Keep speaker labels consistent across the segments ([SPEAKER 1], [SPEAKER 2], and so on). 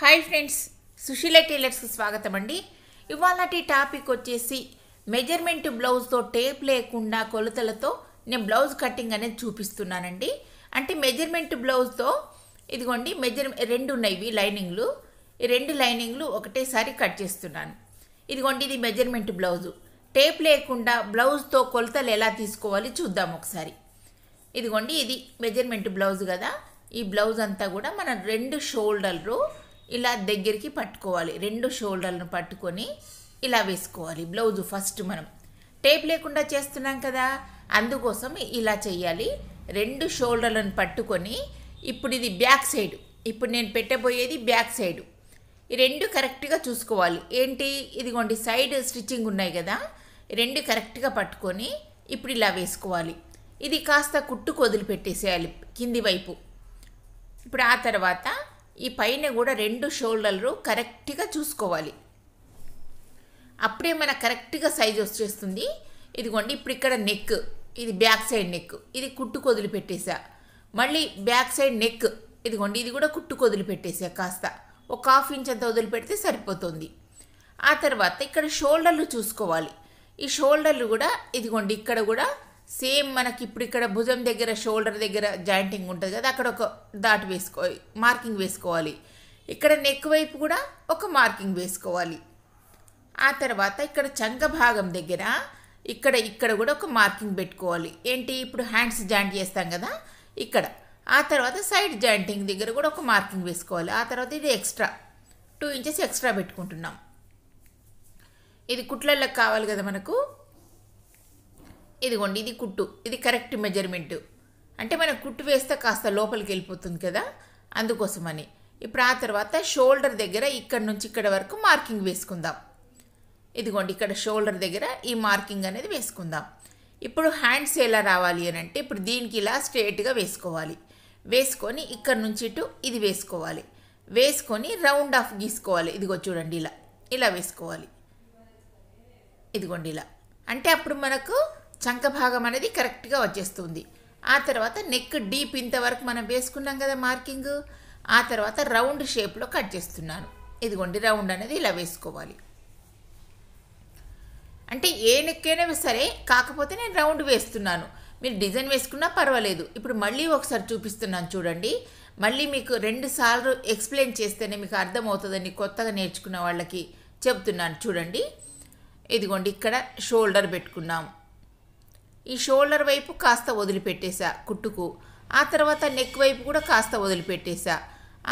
[SPEAKER 1] hi friends Susheela టైలర్స్కి స్వాగతం అండి ఇవాళటి టాపిక్ వచ్చేసి మెజర్మెంట్ బ్లౌజ్తో టేప్ లేకుండా కొలతలతో నేను బ్లౌజ్ కటింగ్ అనేది చూపిస్తున్నానండి అంటే మెజర్మెంట్ బ్లౌజ్తో ఇదిగోండి మెజర్ రెండు ఉన్నాయి ఇవి లైనింగ్లు ఈ రెండు లైనింగ్లు ఒకటేసారి కట్ చేస్తున్నాను ఇదిగోండి ఇది మెజర్మెంట్ బ్లౌజు టేప్ లేకుండా బ్లౌజ్తో కొలతలు ఎలా తీసుకోవాలి చూద్దాం ఒకసారి ఇదిగోండి ఇది మెజర్మెంట్ బ్లౌజ్ కదా ఈ బ్లౌజ్ అంతా కూడా మన రెండు షోల్డర్లు ఇలా దగ్గరికి పట్టుకోవాలి రెండు షోల్డర్లను పట్టుకొని ఇలా వేసుకోవాలి బ్లౌజ్ ఫస్ట్ మనం టేప్ లేకుండా చేస్తున్నాం కదా అందుకోసం ఇలా చేయాలి రెండు షోల్డర్లను పట్టుకొని ఇప్పుడు ఇది బ్యాక్ సైడ్ ఇప్పుడు నేను పెట్టబోయేది బ్యాక్ సైడ్ ఈ రెండు కరెక్ట్గా చూసుకోవాలి ఏంటి ఇదిగోండి సైడ్ స్టిచ్చింగ్ ఉన్నాయి కదా రెండు కరెక్ట్గా పట్టుకొని ఇప్పుడు ఇలా వేసుకోవాలి ఇది కాస్త కుట్టుకు వదిలిపెట్టేసేయాలి కింది వైపు ఇప్పుడు ఆ తర్వాత ఈ పైన కూడా రెండు షోల్డర్లు కరెక్ట్గా చూసుకోవాలి అప్పుడే మన కరెక్ట్గా సైజ్ వచ్చేస్తుంది ఇదిగోండి ఇప్పుడు ఇక్కడ నెక్ ఇది బ్యాక్ సైడ్ నెక్ ఇది కుట్టు పెట్టేశా మళ్ళీ బ్యాక్ సైడ్ నెక్ ఇదిగోండి ఇది కూడా కుట్టు పెట్టేశా కాస్త ఒక హాఫ్ ఇంచ్ అంత వదిలిపెడితే సరిపోతుంది ఆ తర్వాత ఇక్కడ షోల్డర్లు చూసుకోవాలి ఈ షోల్డర్లు కూడా ఇదిగోండి ఇక్కడ కూడా సేమ్ మనకి ఇప్పుడు ఇక్కడ భుజం దగ్గర షోల్డర్ దగ్గర జాయింటింగ్ ఉంటుంది కదా అక్కడ ఒక దాట్ వేసుకో మార్కింగ్ వేసుకోవాలి ఇక్కడ నెక్ వైపు కూడా ఒక మార్కింగ్ వేసుకోవాలి ఆ తర్వాత ఇక్కడ చంగ భాగం దగ్గర ఇక్కడ ఇక్కడ కూడా ఒక మార్కింగ్ పెట్టుకోవాలి ఏంటి ఇప్పుడు హ్యాండ్స్ జాయింట్ చేస్తాం కదా ఇక్కడ ఆ తర్వాత సైడ్ జాయింటింగ్ దగ్గర కూడా ఒక మార్కింగ్ వేసుకోవాలి ఆ తర్వాత ఇది ఎక్స్ట్రా టూ ఇంచెస్ ఎక్స్ట్రా పెట్టుకుంటున్నాం ఇది కుట్లల్లో కావాలి కదా మనకు ఇదిగోండి ఇది కుట్టు ఇది కరెక్ట్ మెజర్మెంట్ అంటే మనం కుట్టు వేస్తే కాస్త లోపలికి వెళ్ళిపోతుంది కదా అందుకోసమని ఇప్పుడు ఆ తర్వాత షోల్డర్ దగ్గర ఇక్కడ నుంచి ఇక్కడ వరకు మార్కింగ్ వేసుకుందాం ఇదిగోండి ఇక్కడ షోల్డర్ దగ్గర ఈ మార్కింగ్ అనేది వేసుకుందాం ఇప్పుడు హ్యాండ్స్ ఎలా రావాలి అని అంటే ఇప్పుడు దీనికి ఇలా స్ట్రేట్గా వేసుకోవాలి వేసుకొని ఇక్కడ నుంచి ఇటు ఇది వేసుకోవాలి వేసుకొని రౌండ్ ఆఫ్ గీసుకోవాలి ఇదిగో చూడండి ఇలా ఇలా వేసుకోవాలి ఇదిగోండి ఇలా అంటే అప్పుడు మనకు చంక భాగం అనేది కరెక్ట్గా వచ్చేస్తుంది ఆ తర్వాత నెక్ డీప్ ఇంతవరకు మనం వేసుకున్నాం కదా మార్కింగ్ ఆ తర్వాత రౌండ్ షేప్లో కట్ చేస్తున్నాను ఇదిగోండి రౌండ్ అనేది ఇలా వేసుకోవాలి అంటే ఏ నెక్ అయినా సరే కాకపోతే నేను రౌండ్ వేస్తున్నాను మీరు డిజైన్ వేసుకున్నా పర్వాలేదు ఇప్పుడు మళ్ళీ ఒకసారి చూపిస్తున్నాను చూడండి మళ్ళీ మీకు రెండు సార్లు ఎక్స్ప్లెయిన్ చేస్తేనే మీకు అర్థమవుతుందని కొత్తగా నేర్చుకున్న వాళ్ళకి చెప్తున్నాను చూడండి ఇదిగోండి ఇక్కడ షోల్డర్ పెట్టుకున్నాము ఈ షోల్డర్ వైపు కాస్త వదిలిపెట్టేశా కుట్టుకు ఆ తర్వాత నెక్ వైపు కూడా కాస్త వదిలిపెట్టేశా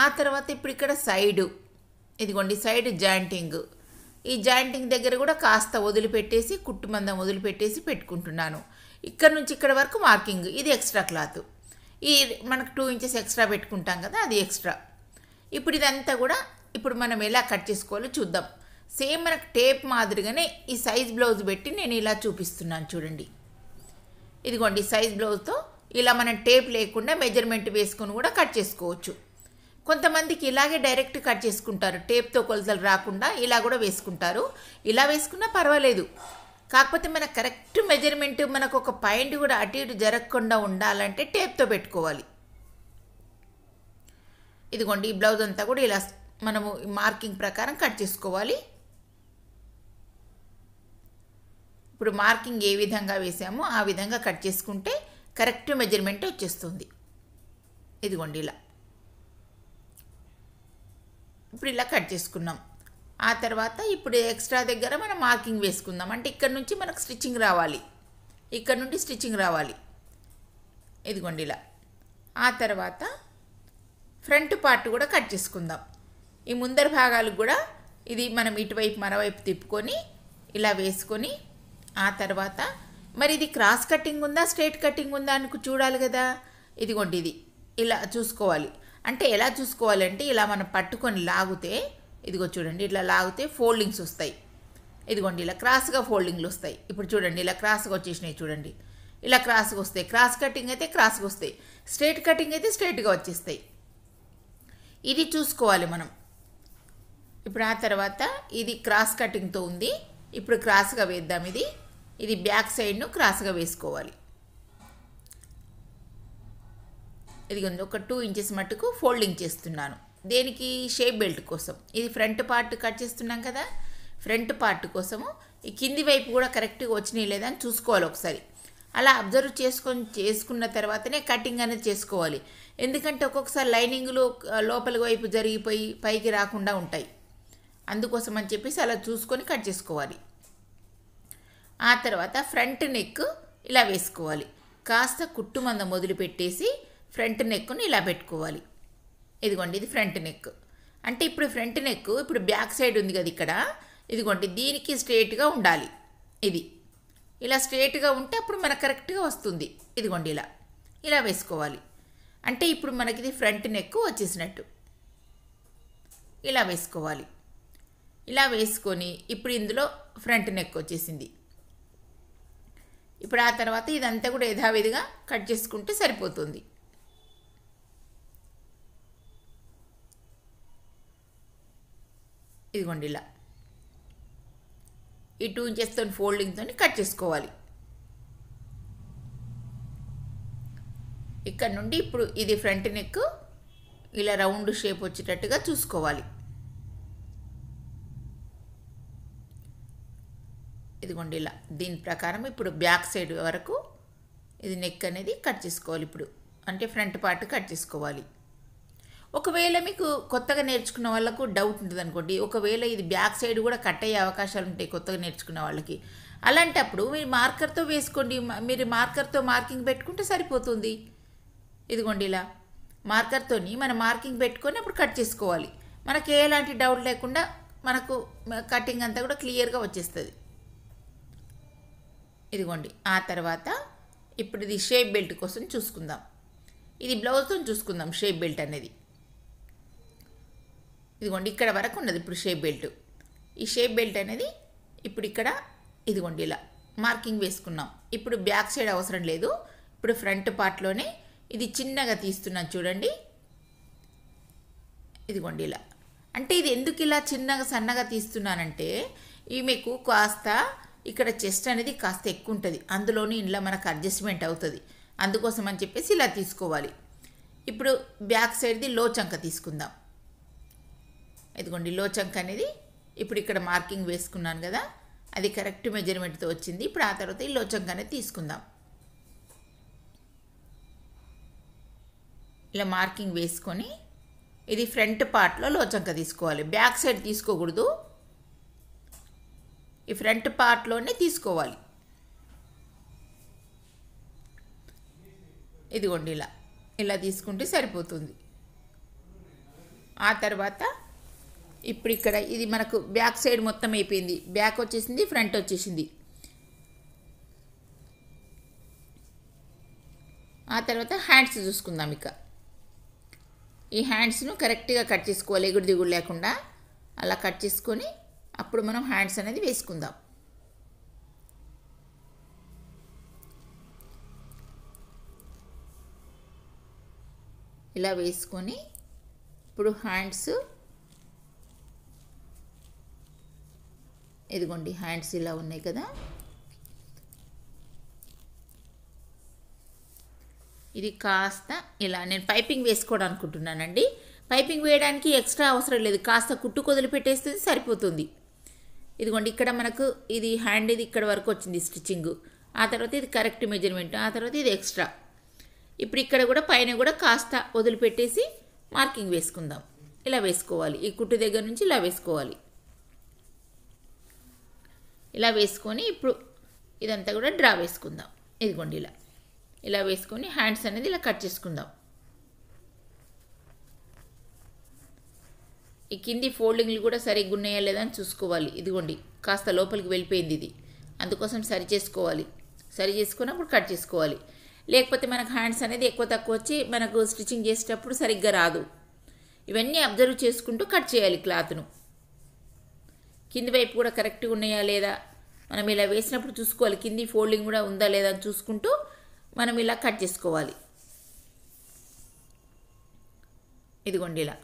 [SPEAKER 1] ఆ తర్వాత ఇప్పుడు ఇక్కడ సైడు ఇదిగోండి సైడ్ జాయింటింగ్ ఈ జాయింటింగ్ దగ్గర కూడా కాస్త వదిలిపెట్టేసి కుట్టు మందం వదిలిపెట్టేసి పెట్టుకుంటున్నాను ఇక్కడ నుంచి ఇక్కడ వరకు మార్కింగ్ ఇది ఎక్స్ట్రా క్లాత్ ఈ మనకు టూ ఇంచెస్ ఎక్స్ట్రా పెట్టుకుంటాం కదా అది ఎక్స్ట్రా ఇప్పుడు ఇదంతా కూడా ఇప్పుడు మనం ఎలా కట్ చేసుకోవాలో చూద్దాం సేమ్ మనకు టేప్ మాదిరిగానే ఈ సైజ్ బ్లౌజ్ పెట్టి నేను ఇలా చూపిస్తున్నాను చూడండి ఇదిగోండి సైజ్ బ్లౌజ్తో ఇలా మనం టేప్ లేకుండా మెజర్మెంట్ వేసుకొని కూడా కట్ చేసుకోవచ్చు కొంతమందికి ఇలాగే డైరెక్ట్ కట్ చేసుకుంటారు టేప్తో కొలతలు రాకుండా ఇలా కూడా వేసుకుంటారు ఇలా వేసుకున్నా పర్వాలేదు కాకపోతే మన కరెక్ట్ మెజర్మెంట్ మనకు ఒక పాయింట్ కూడా అటు ఇటు జరగకుండా ఉండాలంటే టేప్తో పెట్టుకోవాలి ఇదిగోండి ఈ బ్లౌజ్ అంతా కూడా ఇలా మనము మార్కింగ్ ప్రకారం కట్ చేసుకోవాలి ఇప్పుడు మార్కింగ్ ఏ విధంగా వేసామో ఆ విధంగా కట్ చేసుకుంటే కరెక్ట్ మెజర్మెంట్ వచ్చేస్తుంది ఇదిగోండి ఇలా ఇప్పుడు ఇలా కట్ చేసుకున్నాం ఆ తర్వాత ఇప్పుడు ఎక్స్ట్రా దగ్గర మనం మార్కింగ్ వేసుకుందాం అంటే ఇక్కడ నుంచి మనకు స్టిచ్చింగ్ రావాలి ఇక్కడ నుండి స్టిచ్చింగ్ రావాలి ఇదిగోండి ఇలా ఆ తర్వాత ఫ్రంట్ పార్ట్ కూడా కట్ చేసుకుందాం ఈ ముందర భాగాలకు కూడా ఇది మనం ఇటువైపు మరోవైపు తిప్పుకొని ఇలా వేసుకొని ఆ తర్వాత మరి ఇది క్రాస్ కటింగ్ ఉందా స్ట్రేట్ కటింగ్ ఉందా అని చూడాలి కదా ఇదిగోండి ఇది ఇలా చూసుకోవాలి అంటే ఎలా చూసుకోవాలంటే ఇలా మనం పట్టుకొని లాగితే ఇదిగో చూడండి ఇట్లా లాగితే ఫోల్డింగ్స్ వస్తాయి ఇదిగోండి ఇలా క్రాస్గా ఫోల్డింగ్లు వస్తాయి ఇప్పుడు చూడండి ఇలా క్రాస్గా వచ్చేసినాయి చూడండి ఇలా క్రాస్గా వస్తాయి క్రాస్ కటింగ్ అయితే క్రాస్గా వస్తాయి స్ట్రేట్ కటింగ్ అయితే స్ట్రేట్గా వచ్చేస్తాయి ఇది చూసుకోవాలి మనం ఇప్పుడు ఆ తర్వాత ఇది క్రాస్ కటింగ్తో ఉంది ఇప్పుడు క్రాస్గా వేద్దాం ఇది ఇది బ్యాక్ సైడ్ను క్రాస్గా వేసుకోవాలి ఇది ఒక టూ ఇంచెస్ మట్టుకు ఫోల్డింగ్ చేస్తున్నాను దేనికి షేప్ బెల్ట్ కోసం ఇది ఫ్రంట్ పార్ట్ కట్ చేస్తున్నాం కదా ఫ్రంట్ పార్ట్ కోసము ఈ కింది వైపు కూడా కరెక్ట్గా వచ్చినాయి లేదా అని చూసుకోవాలి ఒకసారి అలా అబ్జర్వ్ చేసుకొని చేసుకున్న తర్వాతనే కటింగ్ అనేది చేసుకోవాలి ఎందుకంటే ఒక్కొక్కసారి లైనింగ్లు లోపలి వైపు జరిగిపోయి పైకి రాకుండా ఉంటాయి అందుకోసం అని చెప్పేసి అలా చూసుకొని కట్ చేసుకోవాలి ఆ తర్వాత ఫ్రంట్ నెక్ ఇలా వేసుకోవాలి కాస్త కుట్టు మంద మొదలు పెట్టేసి ఫ్రంట్ నెక్ను ఇలా పెట్టుకోవాలి ఇదిగోండి ఇది ఫ్రంట్ నెక్ అంటే ఇప్పుడు ఫ్రంట్ నెక్ ఇప్పుడు బ్యాక్ సైడ్ ఉంది కదా ఇక్కడ ఇదిగోండి దీనికి స్ట్రేట్గా ఉండాలి ఇది ఇలా స్ట్రేట్గా ఉంటే అప్పుడు మనకు కరెక్ట్గా వస్తుంది ఇదిగోండి ఇలా ఇలా వేసుకోవాలి అంటే ఇప్పుడు మనకి ఇది ఫ్రంట్ నెక్ వచ్చేసినట్టు ఇలా వేసుకోవాలి ఇలా వేసుకొని ఇప్పుడు ఇందులో ఫ్రంట్ నెక్ వచ్చేసింది ఇప్పుడు ఆ తర్వాత ఇదంతా కూడా యథావిధిగా కట్ చేసుకుంటే సరిపోతుంది ఇదిగోండి ఇలా ఈ టూ ఇంచెస్తో ఫోల్డింగ్తో కట్ చేసుకోవాలి ఇక్కడ నుండి ఇప్పుడు ఇది ఫ్రంట్ నెక్ ఇలా రౌండ్ షేప్ వచ్చేటట్టుగా చూసుకోవాలి ఇదిగోండి ఇలా దీని ప్రకారం ఇప్పుడు బ్యాక్ సైడ్ వరకు ఇది నెక్ అనేది కట్ చేసుకోవాలి ఇప్పుడు అంటే ఫ్రంట్ పార్ట్ కట్ చేసుకోవాలి ఒకవేళ మీకు కొత్తగా నేర్చుకున్న వాళ్ళకు డౌట్ ఉంటుంది అనుకోండి ఒకవేళ ఇది బ్యాక్ సైడ్ కూడా కట్ అయ్యే అవకాశాలు ఉంటాయి కొత్తగా నేర్చుకున్న వాళ్ళకి అలాంటప్పుడు మీరు మార్కర్తో వేసుకోండి మీరు మార్కర్తో మార్కింగ్ పెట్టుకుంటే సరిపోతుంది ఇదిగోండి ఇలా మార్కర్తోని మనం మార్కింగ్ పెట్టుకొని అప్పుడు కట్ చేసుకోవాలి మనకి ఎలాంటి డౌట్ లేకుండా మనకు కటింగ్ అంతా కూడా క్లియర్గా వచ్చేస్తుంది ఇదిగోండి ఆ తర్వాత ఇప్పుడు ఇది షేప్ బెల్ట్ కోసం చూసుకుందాం ఇది బ్లౌజ్తో చూసుకుందాం షేప్ బెల్ట్ అనేది ఇదిగోండి ఇక్కడ వరకు ఉన్నది ఇప్పుడు షేప్ బెల్ట్ ఈ షేప్ బెల్ట్ అనేది ఇప్పుడు ఇక్కడ ఇదిగోండి ఇలా మార్కింగ్ వేసుకున్నాం ఇప్పుడు బ్యాక్ సైడ్ అవసరం లేదు ఇప్పుడు ఫ్రంట్ పార్ట్లోనే ఇది చిన్నగా తీస్తున్నాను చూడండి ఇదిగోండి ఇలా అంటే ఇది ఎందుకు ఇలా చిన్నగా సన్నగా తీస్తున్నానంటే ఈమెకు కాస్త ఇక్కడ చెస్ట్ అనేది కాస్త ఎక్కువ ఉంటుంది అందులోని ఇంట్లో మనకు అడ్జస్ట్మెంట్ అవుతుంది అందుకోసం అని చెప్పేసి ఇలా తీసుకోవాలి ఇప్పుడు బ్యాక్ సైడ్ది లో చంక తీసుకుందాం ఇదిగోండి లో చంక అనేది ఇప్పుడు ఇక్కడ మార్కింగ్ వేసుకున్నాను కదా అది కరెక్ట్ మెజర్మెంట్తో వచ్చింది ఇప్పుడు ఆ తర్వాత ఈ లో చంక అనేది తీసుకుందాం ఇలా మార్కింగ్ వేసుకొని ఇది ఫ్రంట్ పార్ట్లో లోచంక తీసుకోవాలి బ్యాక్ సైడ్ తీసుకోకూడదు ఈ ఫ్రంట్ పార్ట్లోనే తీసుకోవాలి ఇదిగోండి ఇలా ఇలా తీసుకుంటే సరిపోతుంది ఆ తర్వాత ఇప్పుడు ఇక్కడ ఇది మనకు బ్యాక్ సైడ్ మొత్తం అయిపోయింది బ్యాక్ వచ్చేసింది ఫ్రంట్ వచ్చేసింది ఆ తర్వాత హ్యాండ్స్ చూసుకుందాం ఇక ఈ హ్యాండ్స్ను కరెక్ట్గా కట్ చేసుకోవాలి ఎగుడు దిగుడు లేకుండా అలా కట్ చేసుకొని అప్పుడు మనం హ్యాండ్స్ అనేది వేసుకుందాం ఇలా వేసుకొని ఇప్పుడు హ్యాండ్స్ ఇదిగోండి హ్యాండ్స్ ఇలా ఉన్నాయి కదా ఇది కాస్త ఇలా నేను పైపింగ్ వేసుకోవడం అనుకుంటున్నానండి పైపింగ్ వేయడానికి ఎక్స్ట్రా అవసరం లేదు కాస్త కుట్టు పెట్టేస్తుంది సరిపోతుంది ఇదిగోండి ఇక్కడ మనకు ఇది హ్యాండ్ ఇది ఇక్కడ వరకు వచ్చింది స్టిచ్చింగ్ ఆ తర్వాత ఇది కరెక్ట్ మెజర్మెంట్ ఆ తర్వాత ఇది ఎక్స్ట్రా ఇప్పుడు ఇక్కడ కూడా పైన కూడా కాస్త వదిలిపెట్టేసి మార్కింగ్ వేసుకుందాం ఇలా వేసుకోవాలి ఈ కుట్టు దగ్గర నుంచి ఇలా వేసుకోవాలి ఇలా వేసుకొని ఇప్పుడు ఇదంతా కూడా డ్రా వేసుకుందాం ఇదిగోండి ఇలా ఇలా వేసుకొని హ్యాండ్స్ అనేది ఇలా కట్ చేసుకుందాం ఈ కింది ఫోల్డింగ్లు కూడా సరిగ్గా ఉన్నాయా లేదని చూసుకోవాలి ఇదిగోండి కాస్త లోపలికి వెళ్ళిపోయింది ఇది అందుకోసం సరి చేసుకోవాలి సరి చేసుకున్నప్పుడు కట్ చేసుకోవాలి లేకపోతే మనకు హ్యాండ్స్ అనేది ఎక్కువ తక్కువ వచ్చి మనకు స్టిచ్చింగ్ చేసేటప్పుడు సరిగ్గా రాదు ఇవన్నీ అబ్జర్వ్ చేసుకుంటూ కట్ చేయాలి క్లాత్ను కింది వైపు కూడా కరెక్ట్గా ఉన్నాయా లేదా మనం ఇలా వేసినప్పుడు చూసుకోవాలి కింది ఫోల్డింగ్ కూడా ఉందా లేదా అని చూసుకుంటూ మనం ఇలా కట్ చేసుకోవాలి ఇదిగోండి ఇలా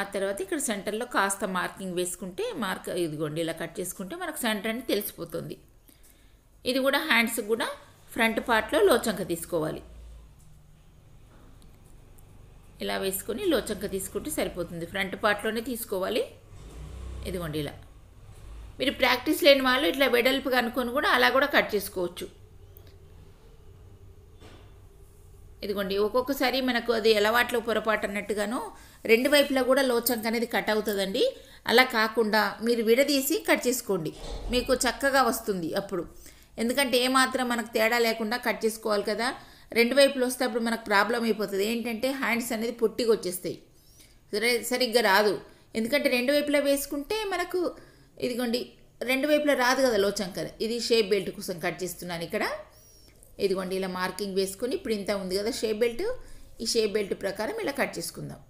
[SPEAKER 1] ఆ తర్వాత ఇక్కడ సెంటర్లో కాస్త మార్కింగ్ వేసుకుంటే మార్క్ ఇదిగోండి ఇలా కట్ చేసుకుంటే మనకు సెంటర్ అని తెలిసిపోతుంది ఇది కూడా హ్యాండ్స్ కూడా ఫ్రంట్ పార్ట్లో లోచంక తీసుకోవాలి ఇలా వేసుకొని లోచంక తీసుకుంటే సరిపోతుంది ఫ్రంట్ పార్ట్లోనే తీసుకోవాలి ఇదిగోండి ఇలా మీరు ప్రాక్టీస్ లేని వాళ్ళు ఇట్లా వెడల్పుగా అనుకొని కూడా అలా కూడా కట్ చేసుకోవచ్చు ఇదిగోండి ఒక్కొక్కసారి మనకు అది అలవాట్లో పొరపాటు అన్నట్టుగాను రెండు వైపులా కూడా లోచంక్ అనేది కట్ అవుతుందండి అలా కాకుండా మీరు విడదీసి కట్ చేసుకోండి మీకు చక్కగా వస్తుంది అప్పుడు ఎందుకంటే ఏమాత్రం మనకు తేడా లేకుండా కట్ చేసుకోవాలి కదా రెండు వైపులు వస్తే అప్పుడు మనకు ప్రాబ్లం అయిపోతుంది ఏంటంటే హ్యాండ్స్ అనేది పొట్టిగా వచ్చేస్తాయి సరిగ్గా రాదు ఎందుకంటే రెండు వైపులా వేసుకుంటే మనకు ఇదిగోండి రెండు వైపులా రాదు కదా లోచంకర్ ఇది షేప్ బెల్ట్ కోసం కట్ చేస్తున్నాను ఇక్కడ ఇదిగోండి ఇలా మార్కింగ్ వేసుకొని ఇప్పుడు ఇంత ఉంది కదా షేప్ బెల్ట్ ఈ షేప్ బెల్ట్ ప్రకారం ఇలా కట్ చేసుకుందాం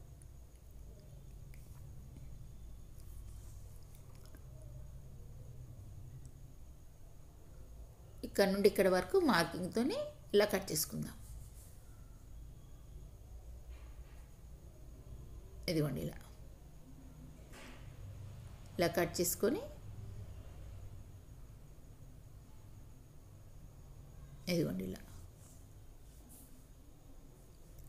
[SPEAKER 1] ఇక్కడ నుండి ఇక్కడ వరకు మార్కింగ్తోనే ఇలా కట్ చేసుకుందాం ఇదిగోండి ఇలా ఇలా కట్ చేసుకొని ఇదిగోండి ఇలా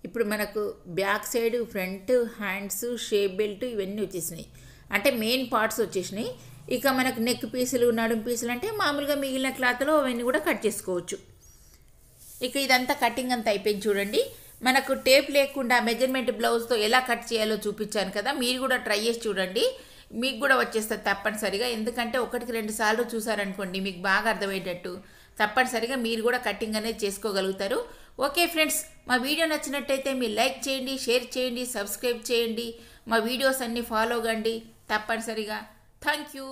[SPEAKER 1] ఇప్పుడు మనకు back side front hands shape belt ఇవన్నీ వచ్చేసినాయి అంటే మెయిన్ పార్ట్స్ వచ్చేసినాయి ఇక మనకు నెక్ పీసులు నడుం పీసులు అంటే మామూలుగా మిగిలిన క్లాత్లో అవన్నీ కూడా కట్ చేసుకోవచ్చు ఇక ఇదంతా కటింగ్ అంతా అయిపోయింది చూడండి మనకు టేప్ లేకుండా మెజర్మెంట్ బ్లౌజ్తో ఎలా కట్ చేయాలో చూపించాను కదా మీరు కూడా ట్రై చేసి చూడండి మీకు కూడా వచ్చేస్తుంది తప్పనిసరిగా ఎందుకంటే ఒకటికి రెండు సార్లు చూసారనుకోండి మీకు బాగా అర్థమయ్యేటట్టు తప్పనిసరిగా మీరు కూడా కట్టింగ్ అనేది చేసుకోగలుగుతారు ఓకే ఫ్రెండ్స్ మా వీడియో నచ్చినట్టయితే మీరు లైక్ చేయండి షేర్ చేయండి సబ్స్క్రైబ్ చేయండి మా వీడియోస్ అన్నీ ఫాలో కండి తప్పనిసరిగా థ్యాంక్ యూ